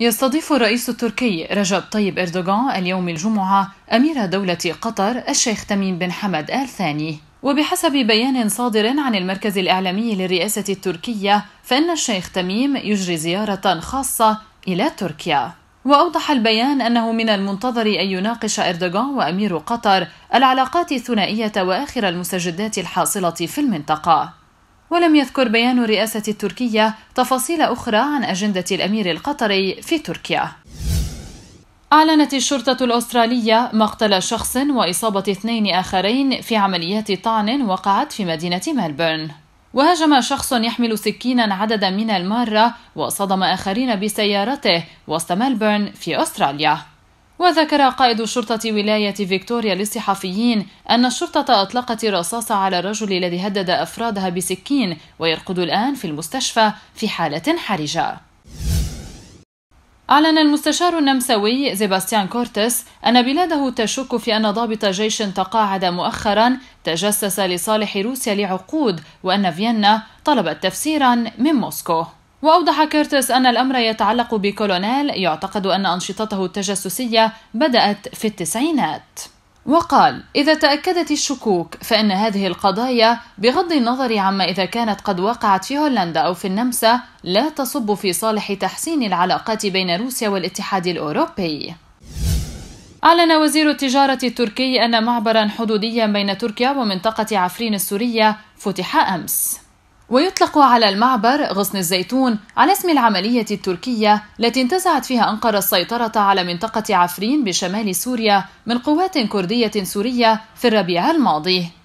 يستضيف الرئيس التركي رجب طيب إردوغان اليوم الجمعة أمير دولة قطر الشيخ تميم بن حمد آل ثاني وبحسب بيان صادر عن المركز الإعلامي للرئاسة التركية فإن الشيخ تميم يجري زيارة خاصة إلى تركيا وأوضح البيان أنه من المنتظر أن يناقش إردوغان وأمير قطر العلاقات الثنائية وآخر المستجدات الحاصلة في المنطقة ولم يذكر بيان الرئاسة التركية تفاصيل أخرى عن أجندة الأمير القطري في تركيا. أعلنت الشرطة الأسترالية مقتل شخص وإصابة اثنين آخرين في عمليات طعن وقعت في مدينة ملبورن. وهاجم شخص يحمل سكينا عددا من المارة وصدم آخرين بسيارته وسط ملبورن في أستراليا. وذكر قائد شرطة ولاية فيكتوريا للصحفيين أن الشرطة أطلقت الرصاص على الرجل الذي هدد أفرادها بسكين ويرقد الآن في المستشفى في حالة حرجة أعلن المستشار النمساوي سيباستيان كورتس أن بلاده تشك في أن ضابط جيش تقاعد مؤخرا تجسس لصالح روسيا لعقود وأن فيينا طلبت تفسيرا من موسكو وأوضح كيرتس أن الأمر يتعلق بكولونيل يعتقد أن أنشطته التجسسية بدأت في التسعينات وقال إذا تأكدت الشكوك فإن هذه القضايا بغض النظر عما إذا كانت قد وقعت في هولندا أو في النمسا لا تصب في صالح تحسين العلاقات بين روسيا والاتحاد الأوروبي أعلن وزير التجارة التركي أن معبرا حدوديا بين تركيا ومنطقة عفرين السورية فتح أمس ويطلق على المعبر غصن الزيتون على اسم العملية التركية التي انتزعت فيها أنقرة السيطرة على منطقة عفرين بشمال سوريا من قوات كردية سورية في الربيع الماضي